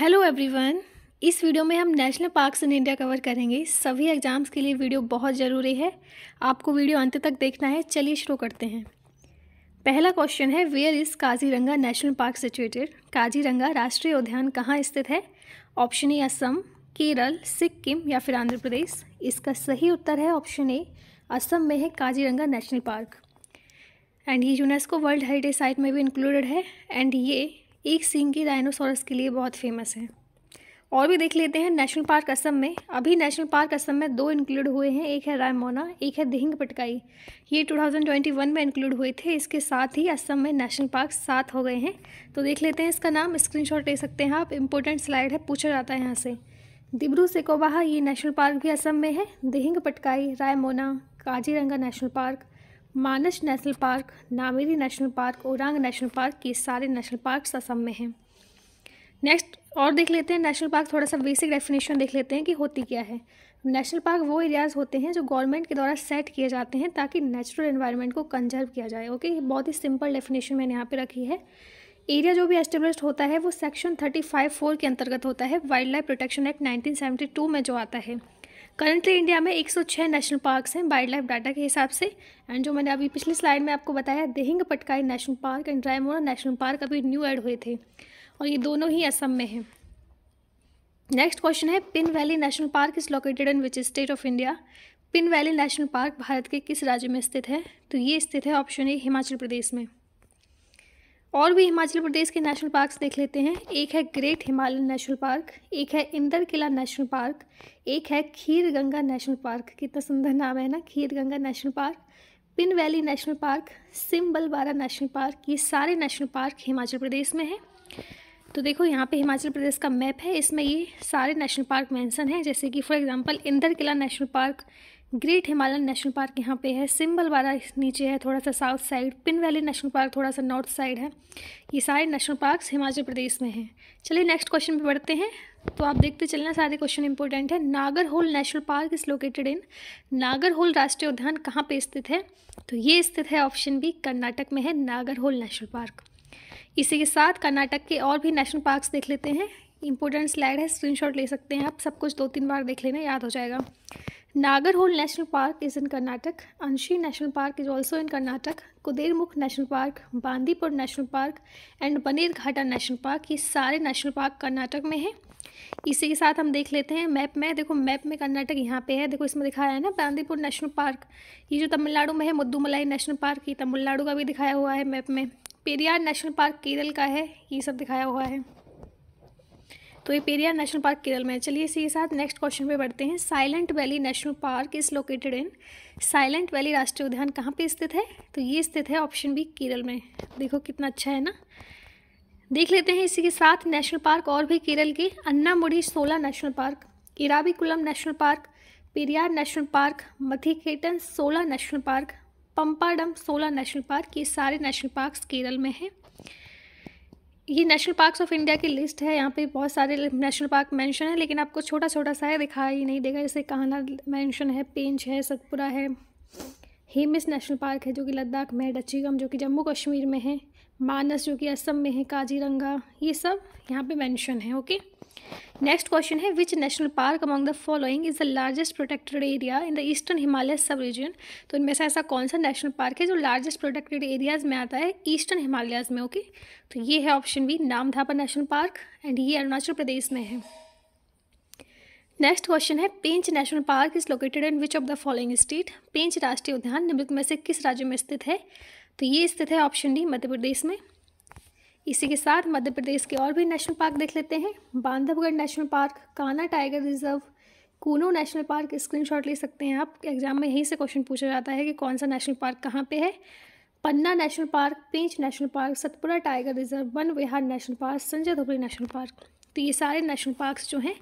Hello everyone इस video में हम national parks in India cover करेंगे सभी एग्ज़ाम्स के लिए वीडियो बहुत ज़रूरी है आपको वीडियो अंत तक देखना है चलिए शुरू करते हैं पहला क्वेश्चन है where is Kaziranga national park situated Kaziranga राष्ट्रीय उद्यान कहाँ स्थित है ऑप्शन ए असम केरल सिक्किम या फिर आंध्र प्रदेश इसका सही उत्तर है ऑप्शन ए असम में है काजीरंगा नेशनल पार्क एंड ये यूनेस्को वर्ल्ड हेरिटेज साइट में भी इंक्लूडेड है एंड ये एक सिंह की डायनोसॉरस के लिए बहुत फेमस है और भी देख लेते हैं नेशनल पार्क असम में अभी नेशनल पार्क असम में दो इंक्लूड हुए हैं एक है रायमोना एक है दिहिंग पटकाई ये 2021 में इंक्लूड हुए थे इसके साथ ही असम में नेशनल पार्क सात हो गए हैं तो देख लेते हैं इसका नाम स्क्रीनशॉट ले सकते हैं आप इम्पोर्टेंट स्लाइड है पूछा जाता है यहाँ से दिब्रू सेकोबाहा ये नेशनल पार्क भी असम में है Dihing Patkai Raimona Kaziranga national park Manas national park Nameri national park Orang national park ये सारे नेशनल पार्क असम में हैं नेक्स्ट और देख लेते हैं नेशनल पार्क थोड़ा सा बेसिक डेफिनेशन देख लेते हैं कि होती क्या है नेशनल पार्क वो एरियाज़ होते हैं जो गवर्नमेंट के द्वारा सेट किए जाते हैं ताकि नेचुरल इन्वायरमेंट को कंजर्व किया जाए ओके बहुत ही सिंपल डेफिनेशन मैंने यहाँ पे रखी है एरिया जो भी एस्टेब्लिश होता है वो सेक्शन थर्टी फाइव फोर के अंतर्गत होता है wildlife protection act nineteen seventy two में जो आता है करंटली इंडिया में 106 नेशनल पार्क्स हैं वाइल्ड लाइफ डाटा के हिसाब से एंड जो मैंने अभी पिछली स्लाइड में आपको बताया Dehing Patkai national park and ड्राइमोरा नेशनल पार्क अभी न्यू ऐड हुए थे और ये दोनों ही असम में हैं नेक्स्ट क्वेश्चन है Pin valley national park is located in which state of India Pin valley national park Bharat के किस राज्य में स्थित है तो ये स्थित है ऑप्शन ए हिमाचल प्रदेश में और भी हिमाचल प्रदेश के नेशनल पार्क्स देख लेते हैं एक है ग्रेट हिमालयन नेशनल पार्क एक है इंदर किला नेशनल पार्क एक है खीर गंगा नेशनल पार्क कितना सुंदर नाम है ना Khirganga national park Pin valley national park Simbalbara national park ये सारे नेशनल पार्क हिमाचल प्रदेश में हैं तो देखो यहाँ पे हिमाचल प्रदेश का मैप है इसमें ये सारे नेशनल पार्क मेंशन हैं जैसे कि for example Inder Kila national park great Himalayan national park यहाँ पे है सिम्बल वाला नीचे है थोड़ा सा south side Pin valley national park थोड़ा सा नॉर्थ साइड है ये सारे नेशनल पार्क्स हिमाचल प्रदेश में हैं चलिए नेक्स्ट क्वेश्चन पे बढ़ते हैं तो आप देखते चलना सारे क्वेश्चन इंपॉर्टेंट है Nagarhole national park is located in Nagarhole राष्ट्रीय उद्यान कहाँ पर स्थित है तो ये स्थित है ऑप्शन बी कर्नाटक में है नागर होल नेशनल पार्क इसी के साथ कर्नाटक के और भी नेशनल पार्क्स देख लेते हैं इंपॉर्टेंट स्लाइड है स्क्रीन ले सकते हैं आप सब कुछ दो तीन बार देख लेना याद हो जाएगा Nagarhole national park is in Karnataka Anshi national park is also in Karnataka Kudremukh national park Bandipur national park and Bannerghatta national park ये सारे नेशनल पार्क कर्नाटक में हैं इसी के साथ हम देख लेते हैं मैप में देखो मैप में कर्नाटक यहाँ पे है देखो इसमें दिखाया है ना बांदीपुर नेशनल पार्क ये जो तमिलनाडु में है मुद्दूमलाई नेशनल पार्क ये तमिलनाडु का भी दिखाया हुआ है मैप में पेरियार नेशनल पार्क केरल का है ये सब दिखाया हुआ है तो ये पेरियार नेशनल पार्क केरल में है चलिए इसी के साथ नेक्स्ट क्वेश्चन पे बढ़ते हैं silent valley national park is located in silent valley राष्ट्रीय उद्यान कहाँ पे स्थित है तो ये स्थित है ऑप्शन बी केरल में देखो कितना अच्छा है ना देख लेते हैं इसी के साथ नेशनल पार्क और भी केरल के Anamudi Shola national park Eravikulam national park Periyar national park Mathikettan Shola national park पंपाडम सोला नेशनल पार्क ये सारे नेशनल पार्क केरल में हैं ये नेशनल पार्क्स ऑफ इंडिया की लिस्ट है यहाँ पे बहुत सारे नेशनल पार्क मेंशन है लेकिन आपको छोटा छोटा सा है दिखाई नहीं देगा जैसे कहाना मेंशन है पेंच है सतपुरा है हेमिस नेशनल पार्क है जो कि लद्दाख में है डचीगम जो कि जम्मू कश्मीर में है मानस जो कि असम में है काजीरंगा ये सब यहाँ पे मेंशन है ओके नेक्स्ट क्वेश्चन है which national park among the following is the largest protected area in the eastern Himalaya sub region तो इनमें से ऐसा कौन सा नेशनल पार्क है जो लार्जेस्ट प्रोटेक्टेड एरियाज़ में आता है ईस्टर्न हिमालयाज़ में ओके okay? तो ये है option B Namdapha national park and ये अरुणाचल प्रदेश में है नेक्स्ट क्वेश्चन है Pench national park is located in which of the following state Pench राष्ट्रीय उद्यान निम्नलिखित में से किस राज्य में स्थित है तो ये स्थित है ऑप्शन डी मध्य प्रदेश में इसी के साथ मध्य प्रदेश के और भी नेशनल पार्क देख लेते हैं Bandhavgarh national park Kanha tiger reserve Kuno national park screenshot ले सकते हैं आप एग्जाम में यहीं से क्वेश्चन पूछा जाता है कि कौन सा नेशनल पार्क कहाँ पे है Panna national park Pench national park Satpura tiger reserve Van Vihar national park Sanjay Dubri national park तो ये सारे नेशनल पार्क्स जो हैं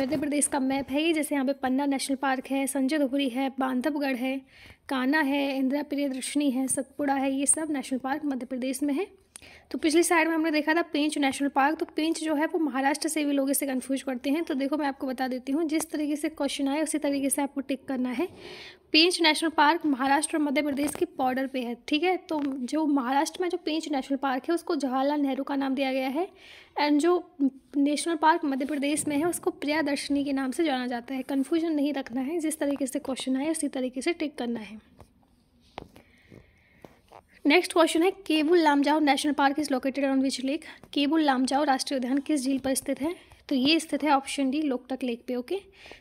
मध्य प्रदेश का मैप है ये जैसे यहाँ पे पन्ना नेशनल पार्क है संजय धोबरी है बांधवगढ़ है काना है इंदिरा प्रिय दर्शनी है सतपुड़ा है ये सब नेशनल पार्क मध्य प्रदेश में है तो पिछली साइड में हमने देखा था पेंच नेशनल पार्क तो पेंच जो है वो महाराष्ट्र से भी लोग इसे कन्फ्यूज करते हैं तो देखो मैं आपको बता देती हूँ जिस तरीके से क्वेश्चन आए उसी तरीके से आपको टिक करना है पेंच नेशनल पार्क महाराष्ट्र और मध्य प्रदेश के बॉर्डर पे है ठीक है तो जो महाराष्ट्र में जो पेंच नेशनल पार्क है उसको जवाहरलाल नेहरू का नाम दिया गया है एंड जो नेशनल पार्क मध्य प्रदेश में है उसको प्रियादर्शनी के नाम से जाना जाता है कन्फ्यूजन नहीं रखना है जिस तरीके से क्वेश्चन आए उसी तरीके से टिक करना है नेक्स्ट क्वेश्चन है Keibul Lamjao national park is located on which lake Keibul Lamjao राष्ट्रीय उद्यान किस झील पर स्थित है तो ये स्थित है ऑप्शन डी लोकटक लेक पे ओके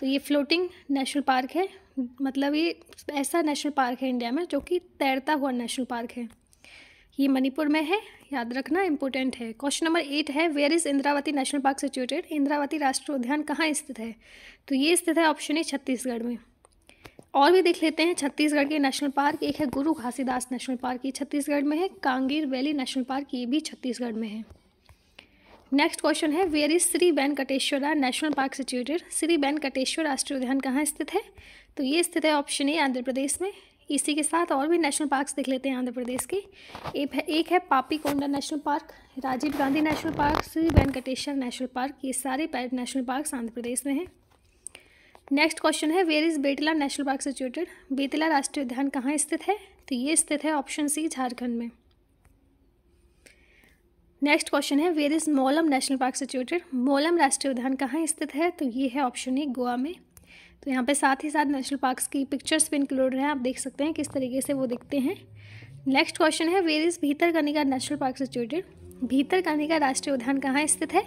तो ये फ्लोटिंग नेशनल पार्क है मतलब ये ऐसा नेशनल पार्क है इंडिया में जो कि तैरता हुआ नेशनल पार्क है ये मणिपुर में है याद रखना इंपॉर्टेंट है क्वेश्चन नंबर एट है where is Indravati national park situated Indravati राष्ट्रीय उद्यान कहाँ स्थित है तो ये स्थित है ऑप्शन ए छत्तीसगढ़ में और भी देख लेते हैं छत्तीसगढ़ के नेशनल पार्क एक है गुरु घासीदास नेशनल पार्क ये छत्तीसगढ़ में है कांगेर वैली नेशनल पार्क ये भी छत्तीसगढ़ में है नेक्स्ट क्वेश्चन है where is Shri Venkateswara national park situated Shri Venkateswara राष्ट्रीय उद्यान कहाँ स्थित है तो ये स्थित है ऑप्शन ए आंध्र प्रदेश में इसी के साथ और भी नेशनल पार्क्स देख लेते हैं आंध्र प्रदेश के एक है एक है Papikonda national park Rajiv Gandhi national park Shri Venkateswara national park ये सारे नेशनल पार्क्स आंध्र प्रदेश में हैं नेक्स्ट क्वेश्चन है where is Betla national park situated Betla राष्ट्रीय उद्यान कहाँ स्थित है तो ये स्थित है ऑप्शन सी झारखंड में नेक्स्ट क्वेश्चन है where is Mollem national park situated Mollem राष्ट्रीय उद्यान कहाँ स्थित है तो ये है ऑप्शन ए गोवा में तो यहाँ पे साथ ही साथ नेशनल पार्क्स की पिक्चर्स भी इंक्लूड हैं आप देख सकते हैं किस तरीके से वो दिखते हैं नेक्स्ट क्वेश्चन है where is Bhitarkanika national park situated Bhitarkanika राष्ट्रीय उद्यान कहाँ स्थित है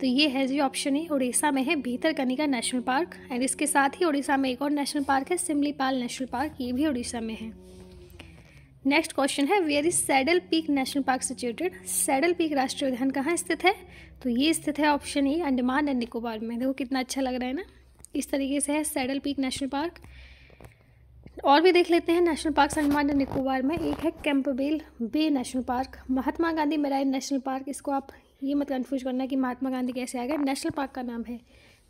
तो ये है जी ऑप्शन ए उड़ीसा में है भीतरकनिका नेशनल पार्क एंड इसके साथ ही उड़ीसा में एक और नेशनल पार्क है सिमलीपाल नेशनल पार्क ये भी उड़ीसा में है नेक्स्ट क्वेश्चन है where is saddle peak national park situated saddle peak राष्ट्रीय उद्यान कहाँ स्थित है तो ये स्थित है option A Andaman and Nicobar में देखो कितना अच्छा लग रहा है ना इस तरीके से है सैडल पीक नेशनल पार्क और भी देख लेते हैं national park Andaman and Nicobar में एक है Campbell bay national park Mahatma Gandhi marine national park इसको आप ये मत कन्फ्यूज करना कि महात्मा गांधी कैसे आ गए नेशनल पार्क का नाम है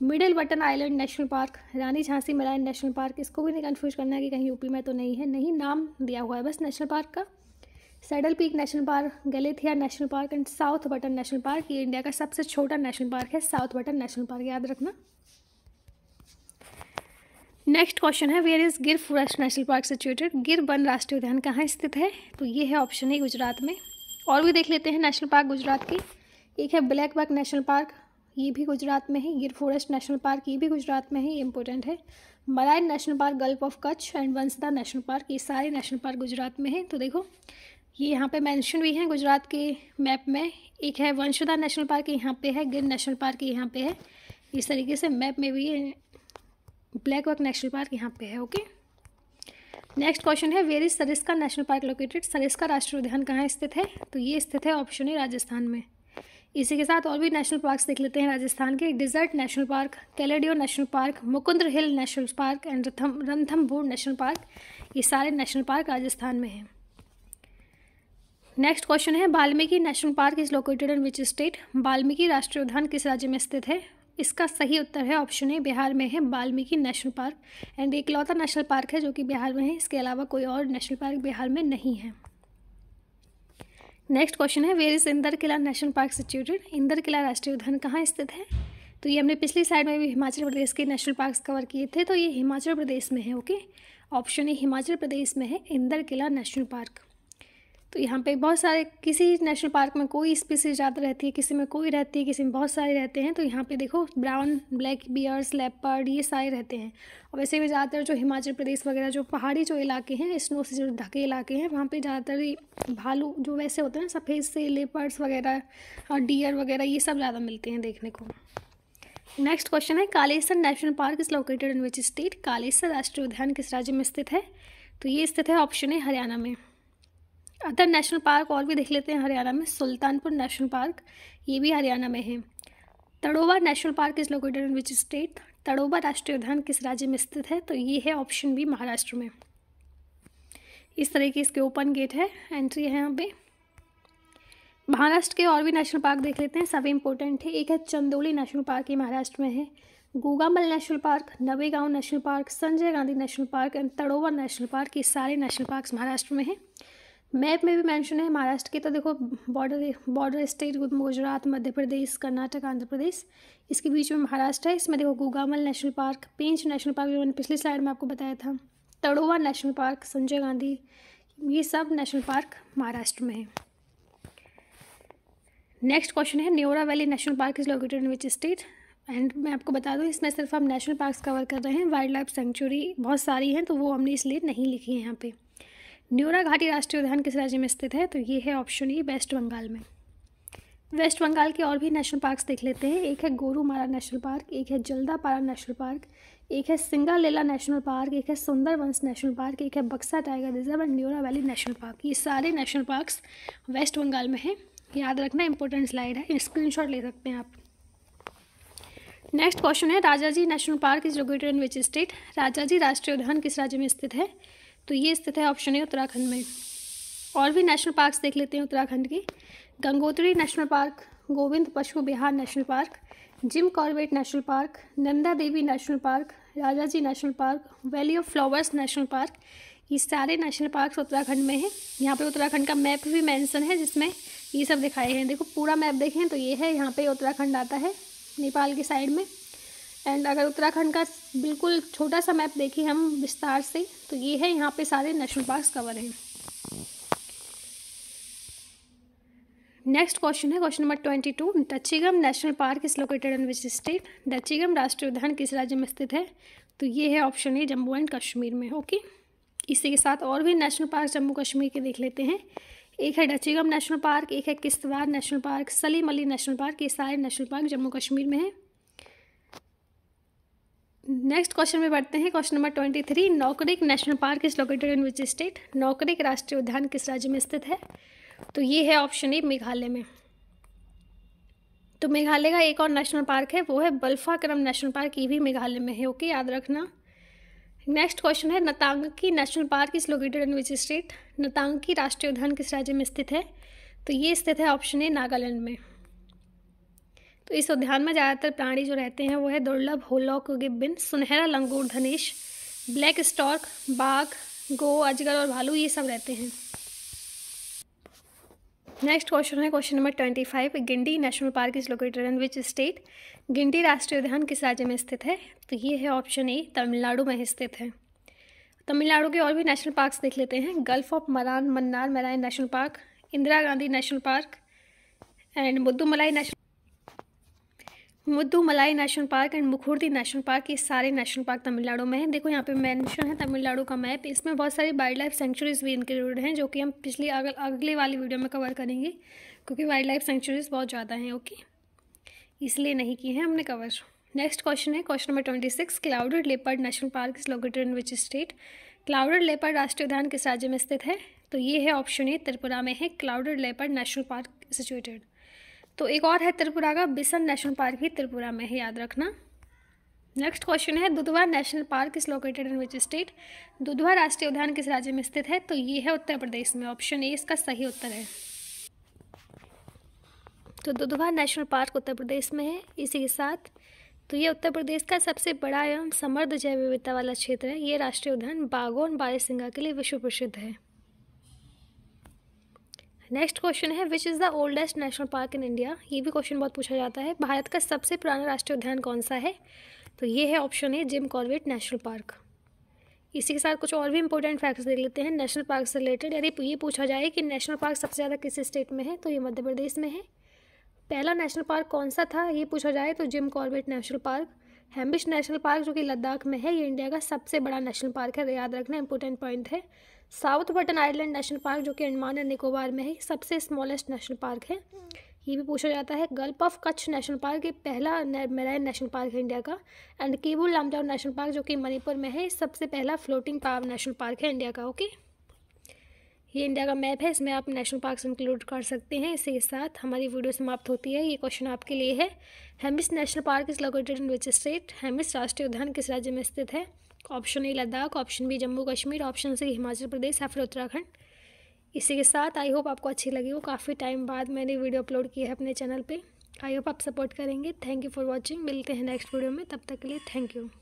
middle Button island national park Rani Jhansi marine national park इसको भी नहीं कन्फ्यूज करना है कि कहीं यूपी में तो नहीं है नहीं नाम दिया हुआ है बस नेशनल पार्क का saddle peak national park Galathea national park and south Button national park ये इंडिया का सबसे छोटा नेशनल पार्क है साउथ बटन नेशनल पार्क याद रखना नेक्स्ट क्वेश्चन है where is Gir forest national park situated Gir वन राष्ट्रीय उद्यान कहाँ स्थित है तो ये है ऑप्शन ए गुजरात में और भी देख लेते हैं नेशनल पार्क गुजरात के एक है ब्लैक बाग नेशनल पार्क ये भी गुजरात में है गिर फॉरेस्ट नेशनल पार्क ये भी गुजरात में है ये इंपॉर्टेंट है marine national park gulf of Kutch and Vansda national park ये सारे नेशनल पार्क गुजरात में है तो देखो ये यहाँ पे मेंशन भी हैं गुजरात के मैप में एक है वंशदा नेशनल पार्क यहाँ पे है गिर नेशनल पार्क यहाँ पे है इस तरीके से मैप में भी ब्लैक वर्क नेशनल पार्क यहाँ पे है ओके नेक्स्ट क्वेश्चन है where is Sariska national park located Sariska राष्ट्रीय उद्यान कहाँ स्थित है तो ये स्थित है ऑप्शन है राजस्थान में इसी के साथ और भी नेशनल पार्क्स देख लेते हैं राजस्थान के desert national park Keoladeo national park Mukundra hill national park and रथम रंथमभोर नेशनल पार्क ये सारे नेशनल पार्क राजस्थान में हैं नेक्स्ट क्वेश्चन है Valmiki national park is located in which state Valmiki राष्ट्रीय उद्यान किस राज्य में स्थित है इसका सही उत्तर है ऑप्शन ए बिहार में है वाल्मीकि नेशनल पार्क एंड इकलौता नेशनल पार्क है जो कि बिहार में है इसके अलावा कोई और नेशनल पार्क बिहार में नहीं है नेक्स्ट क्वेश्चन है where is Inder Kila national park situated Inder Kila राष्ट्रीय उद्यान कहाँ स्थित है तो ये हमने पिछली साइड में भी हिमाचल प्रदेश के नेशनल पार्क कवर किए थे तो ये हिमाचल प्रदेश में है okay option A Himachal Pradesh में है इंदर किला नेशनल पार्क तो यहाँ पे बहुत सारे किसी नेशनल पार्क में कोई स्पीसीज ज़्यादा रहती है किसी में कोई रहती है किसी में बहुत सारे रहते हैं तो यहाँ पे देखो ब्राउन ब्लैक बियर्स लेपर्ड ये सारे रहते हैं और वैसे भी ज़्यादातर जो हिमाचल प्रदेश वगैरह जो पहाड़ी जो इलाके हैं स्नो से जो ढके इलाके हैं वहाँ पर ज़्यादातर भालू जो वैसे होते हैं सफ़ेद से लेपर्स वगैरह और डियर वगैरह ये सब ज़्यादा मिलते हैं देखने को नेक्स्ट क्वेश्चन है Kalesar national park is located in which state Kalesar राष्ट्रीय उद्यान किस राज्य में स्थित है तो ये स्थित है ऑप्शन है हरियाणा में अदर नेशनल पार्क और भी देख लेते हैं हरियाणा में सुल्तानपुर नेशनल पार्क ये भी हरियाणा में है Tadoba national park is located in which state Tadoba राष्ट्रीय उद्यान किस राज्य में स्थित है तो ये है ऑप्शन बी महाराष्ट्र में इस तरह के इसके ओपन गेट है एंट्री है यहाँ पे महाराष्ट्र के और भी नेशनल पार्क देख लेते हैं सभी इंपॉर्टेंट है एक है चंदोली नेशनल पार्क ये महाराष्ट्र में है Gugamal national park Navegaon national park Sanjay Gandhi national park and Tadoba national park ये सारे नेशनल पार्क महाराष्ट्र में हैं मैप में भी मेंशन है महाराष्ट्र के तो देखो border border state Gujarat Madhya Pradesh Karnataka Andhra Pradesh इसके बीच में महाराष्ट्र है इसमें देखो Gugamal national park Pench national park जो मैंने पिछली स्लाइड में आपको बताया था तड़ोवा नेशनल पार्क संजय गांधी ये सब नेशनल पार्क महाराष्ट्र में है नेक्स्ट क्वेश्चन है Neora valley national park is located in which state and मैं आपको बता दूँ इसमें सिर्फ हम नेशनल पार्क कवर कर रहे हैं वाइल्ड लाइफ सेंचुरी बहुत सारी हैं तो वो हमने इसलिए नहीं लिखी है यहाँ पर न्यूरा घाटी राष्ट्रीय उद्यान किस राज्य में स्थित है तो ये है ऑप्शन ई वेस्ट बंगाल में वेस्ट बंगाल के और भी नेशनल पार्क्स देख लेते हैं एक है गोरूमारा नेशनल पार्क एक है जल्दापारा नेशनल पार्क एक है सिंगालेला नेशनल पार्क एक है वंश नेशनल पार्क एक है Buxa tiger reserve and Neora valley national park ये सारे नेशनल पार्क्स वेस्ट बंगाल में हैं याद रखना इंपॉर्टेंट स्लाइड है स्क्रीन ले सकते हैं आप नेक्स्ट क्वेश्चन है Rajaji national park is located in which state Rajaji राष्ट्रीय उद्यान किस राज्य में स्थित है तो ये स्थित है ऑप्शन है उत्तराखंड में और भी नेशनल पार्क्स देख लेते हैं उत्तराखंड के Gangotri national park Govind Pashu Vihar national park Jim Corbett national park Nanda Devi national park Rajaji national park valley of flowers national park ये सारे नेशनल पार्क उत्तराखंड में हैं यहाँ पे उत्तराखंड का मैप भी मेंशन है जिसमें ये सब दिखाए हैं देखो पूरा मैप देखें तो ये है यहाँ पे उत्तराखंड आता है नेपाल की साइड में एंड अगर उत्तराखंड का बिल्कुल छोटा सा मैप देखें हम विस्तार से तो ये है यहाँ पे सारे नेशनल पार्क कवर हैं नेक्स्ट क्वेश्चन है question number twenty two Dachigam national park is located in which state Dachigam राष्ट्रीय उद्यान किस राज्य में स्थित है तो ये है option A Jammu and Kashmir में ओके इसी के साथ और भी नेशनल पार्क जम्मू कश्मीर के देख लेते हैं एक है डचीगम नेशनल पार्क एक है Kishtwar national park Salim Ali national park ये सारे नेशनल पार्क जम्मू कश्मीर में है नेक्स्ट क्वेश्चन में बढ़ते हैं question number twenty three Nokrek national park is located in which state Nokrek राष्ट्रीय उद्यान किस राज्य में स्थित है तो ये है ऑप्शन ए मेघालय में तो मेघालय का एक और नेशनल पार्क है वो है बल्फाक्रम नेशनल पार्क ये भी मेघालय में है ओके याद रखना नेक्स्ट क्वेश्चन है Ntangki national park is located in which state Ntangki राष्ट्रीय उद्यान किस राज्य में स्थित है तो ये स्थित है ऑप्शन ए नागालैंड में तो इस उद्यान में ज़्यादातर प्राणी जो रहते हैं वो है दुर्लभ होलॉक गिब्बिन सुनहरा लंगूर धनेश ब्लैक स्टॉक बाघ गो अजगर और भालू ये सब रहते हैं नेक्स्ट क्वेश्चन है question number twenty five Guindy national park is located in which state Guindy राष्ट्रीय उद्यान किस राज्य में स्थित है तो ये है ऑप्शन ए तमिलनाडु में स्थित है तमिलनाडु के और भी नेशनल पार्क्स देख लेते हैं गल्फ ऑफ मरान Mannar marine national park Indira Gandhi national park and मलाई national Mudumalai national park and Mukurthi national park ये सारे नेशनल पार्क तमिलनाडु में हैं देखो यहाँ पे मेंशन है तमिलनाडु का मैप इसमें बहुत सारी वाइल्ड लाइफ सेंचुरीज़ भी इंक्लूड हैं जो कि हम पिछली अगल अगले वाली वीडियो में कवर करेंगे क्योंकि वाइल्ड लाइफ सेंचुरीज़ बहुत ज़्यादा हैं ओके इसलिए नहीं किए हैं हमने कवर नेक्स्ट क्वेश्चन है question number twenty six clouded leopard national park is located in which state clouded leopard राष्ट्रीय उद्यान किस राज्य में स्थित है तो ये है ऑप्शन ए त्रिपुरा में है clouded leopard national park situated तो एक और है त्रिपुरा का बिसन नेशनल पार्क भी त्रिपुरा में है याद रखना नेक्स्ट क्वेश्चन है Dudhwa national park is located in which state Dudhwa राष्ट्रीय उद्यान किस राज्य में स्थित है तो ये है उत्तर प्रदेश में ऑप्शन ए इसका सही उत्तर है तो दुधवा नेशनल पार्क उत्तर प्रदेश में है इसी के साथ तो ये उत्तर प्रदेश का सबसे बड़ा एवं समृद्ध जैव विविधता वाला क्षेत्र है ये राष्ट्रीय उद्यान बागों और बारहसिंगा के लिए विश्व प्रसिद्ध है नेक्स्ट क्वेश्चन है which is the oldest national park in India ये भी क्वेश्चन बहुत पूछा जाता है भारत का सबसे पुराना राष्ट्रीय उद्यान कौन सा है तो ये है option A Jim Corbett national park इसी के साथ कुछ और भी इंपॉर्टेंट फैक्ट्स देख लेते हैं नेशनल पार्क से रिलेटेड यदि ये पूछा जाए कि नेशनल पार्क सबसे ज़्यादा किस स्टेट में है तो ये मध्य प्रदेश में है पहला नेशनल पार्क कौन सा था ये पूछा जाए तो Jim Corbett national park Hemis national park जो कि लद्दाख में है ये इंडिया का सबसे बड़ा नेशनल पार्क है याद रखना इंपॉर्टेंट पॉइंट है south Button island national park जो कि अंडमान एंड निकोबार में है सबसे स्मॉलेस्ट नेशनल पार्क है ये भी पूछा जाता है gulf of Kutch national park ये पहला मेराइन नेशनल पार्क है इंडिया का and Keibul Lamjao national park जो कि मणिपुर में है सबसे पहला फ्लोटिंग पावर नेशनल पार्क है इंडिया का ओके ये इंडिया का मैप है इसमें आप नेशनल पार्क इंक्लूड कर सकते हैं इसी के साथ हमारी वीडियो समाप्त होती है ये क्वेश्चन आपके लिए है Hemis national park is located in which state Hemis राष्ट्रीय उद्यान किस राज्य में स्थित है option A Ladakh option B Jammu Kashmir option C Himachal Pradesh या फिर उत्तराखंड इसी के साथ आई होप आपको अच्छी लगी हो काफ़ी टाइम बाद मैंने वीडियो अपलोड की है अपने चैनल पे आई होप आप सपोर्ट करेंगे थैंक यू फॉर वॉचिंग मिलते हैं नेक्स्ट वीडियो में तब तक के लिए थैंक यू